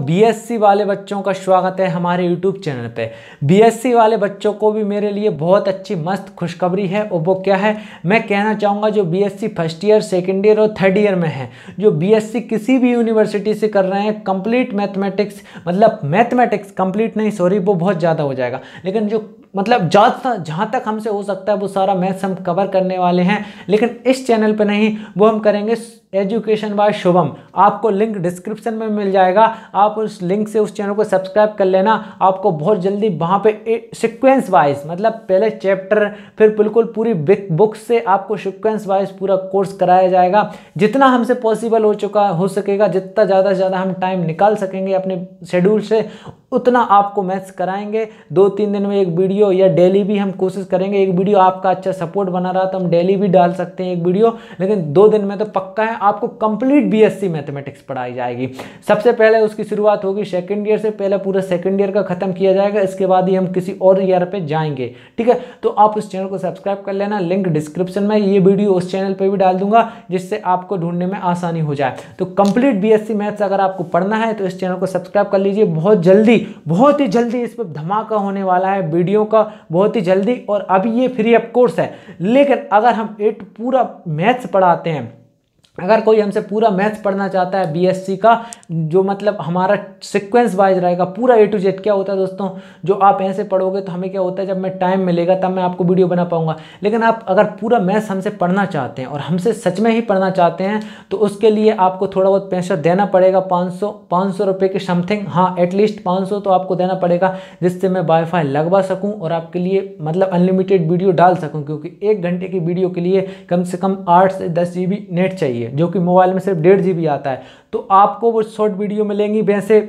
BSc वाले बच्चों का स्वागत है हमारे यूट्यूब चैनल पे बीएससी वाले बच्चों को भी मेरे लिए बहुत अच्छी मस्त खुशखबरी है और वो क्या है मैं कहना चाहूँगा जो BSc first year second year और थर्ड ईयर में है जो बीएससी किसी भी यूनिवर्सिटी से कर रहे हैं कंप्लीट मैथमेटिक्स मतलब मैथमेटिक्स कंप्लीट नहीं सॉरी वो बहुत ज़्यादा हो जाएगा लेकिन जो मतलब जहाँ जहाँ तक हमसे हो सकता है वो सारा मैथ्स हम कवर करने वाले हैं लेकिन इस चैनल पर नहीं वो हम करेंगे एजुकेशन बाय शुभम आपको लिंक डिस्क्रिप्शन में मिल जाएगा आप उस लिंक से उस चैनल को सब्सक्राइब कर लेना आपको बहुत जल्दी वहाँ पे सिक्वेंस वाइज मतलब पहले चैप्टर फिर बिल्कुल पूरी बुक से आपको सिक्वेंस वाइज पूरा कोर्स कराया जाएगा जितना हमसे पॉसिबल हो चुका हो सकेगा जितना ज़्यादा से ज़्यादा हम टाइम निकाल सकेंगे अपने शेड्यूल से उतना आपको मैथ्स कराएंगे दो तीन दिन में एक वीडियो या डेली भी हम कोशिश करेंगे एक वीडियो आपका अच्छा सपोर्ट बना रहा तो हम डेली भी डाल सकते हैं एक वीडियो लेकिन दो दिन में तो पक्का है आपको कंप्लीट बीएससी मैथमेटिक्स पढ़ाई जाएगी सबसे पहले उसकी शुरुआत होगी सेकेंड ईयर से पहले पूरा सेकेंड ईयर का खत्म किया जाएगा इसके बाद ही हम किसी और ईयर पर जाएंगे ठीक है तो आप उस चैनल को सब्सक्राइब कर लेना लिंक डिस्क्रिप्शन में ये वीडियो उस चैनल पर भी डाल दूंगा जिससे आपको ढूंढने में आसानी हो जाए तो कंप्लीट बी मैथ्स अगर आपको पढ़ना है तो इस चैनल को सब्सक्राइब कर लीजिए बहुत जल्दी बहुत ही जल्दी इस पर धमाका होने वाला है वीडियो का बहुत ही जल्दी और अभी ये फ्री ऑफ कोर्स है लेकिन अगर हम एट पूरा मैथ्स पढ़ाते हैं अगर कोई हमसे पूरा मैथ्स पढ़ना चाहता है बीएससी का जो मतलब हमारा सिक्वेंस वाइज रहेगा पूरा ए टू जेड क्या होता है दोस्तों जो आप ऐसे पढ़ोगे तो हमें क्या होता है जब मैं टाइम मिलेगा तब मैं आपको वीडियो बना पाऊंगा लेकिन आप अगर पूरा मैथ्स हमसे पढ़ना चाहते हैं और हमसे सच में ही पढ़ना चाहते हैं तो उसके लिए आपको थोड़ा बहुत पैसा देना पड़ेगा पाँच सौ पाँच सौ रुपये के समथिंग हाँ एटलीस्ट पाँच सौ तो आपको देना पड़ेगा जिससे मैं वाईफाई लगवा सकूँ और आपके लिए मतलब अनलिमिटेड वीडियो डाल सकूँ क्योंकि एक घंटे की वीडियो के लिए कम से कम आठ से दस जी नेट चाहिए चाहिए जो कि मोबाइल में सिर्फ डेढ़ जी आता है तो आपको वो शॉर्ट वीडियो मिलेंगी वैसे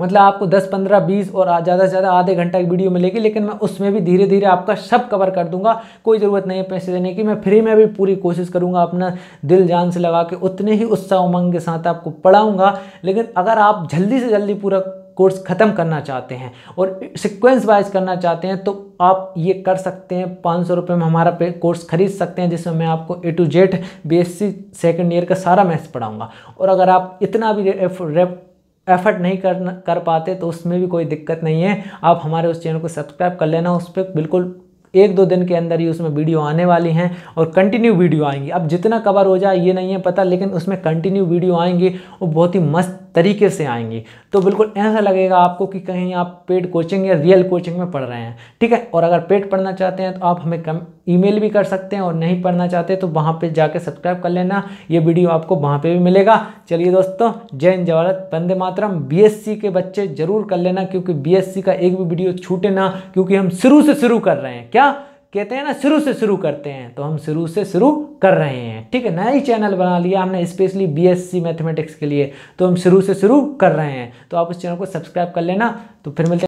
मतलब आपको 10, 15, 20 और ज़्यादा से ज़्यादा आधे घंटा की वीडियो मिलेगी लेकिन मैं उसमें भी धीरे धीरे आपका सब कवर कर दूंगा कोई ज़रूरत नहीं है पैसे देने की मैं फ्री में भी पूरी कोशिश करूंगा अपना दिल जान से लगा के उतने ही उत्साह उमंग के साथ आपको पढ़ाऊंगा लेकिन अगर आप जल्दी से जल्दी पूरा कोर्स ख़त्म करना चाहते हैं और सिक्वेंस वाइज करना चाहते हैं तो आप ये कर सकते हैं पाँच सौ रुपये में हमारा पे कोर्स खरीद सकते हैं जिसमें मैं आपको A to Z BSc second year का सारा मैथ्स पढ़ाऊँगा और अगर आप इतना भी एफर्ट नहीं कर कर पाते तो उसमें भी कोई दिक्कत नहीं है आप हमारे उस चैनल को सब्सक्राइब कर लेना उस पर बिल्कुल एक दो दिन के अंदर ही उसमें वीडियो आने वाली हैं और कंटिन्यू वीडियो आएंगी अब जितना कवर हो जाए ये नहीं है पता लेकिन उसमें कंटिन्यू वीडियो आएंगी और बहुत ही मस्त तरीके से आएंगी तो बिल्कुल ऐसा लगेगा आपको कि कहीं आप पेड कोचिंग या रियल कोचिंग में पढ़ रहे हैं ठीक है और अगर पेड पढ़ना चाहते हैं तो आप हमें कम ईमेल भी कर सकते हैं और नहीं पढ़ना चाहते तो वहाँ पे जाके सब्सक्राइब कर लेना ये वीडियो आपको वहाँ पे भी मिलेगा चलिए दोस्तों जय जवाहरत वंदे मातरम बी के बच्चे ज़रूर कर लेना क्योंकि बी का एक भी वीडियो छूटे ना क्योंकि हम शुरू से शुरू कर रहे हैं क्या कहते हैं ना शुरू से शुरू करते हैं तो हम शुरू से शुरू कर रहे हैं ठीक है नया ही चैनल बना लिया हमने स्पेशली बीएससी मैथमेटिक्स के लिए तो हम शुरू से शुरू कर रहे हैं तो आप उस चैनल को सब्सक्राइब कर लेना तो फिर मिलते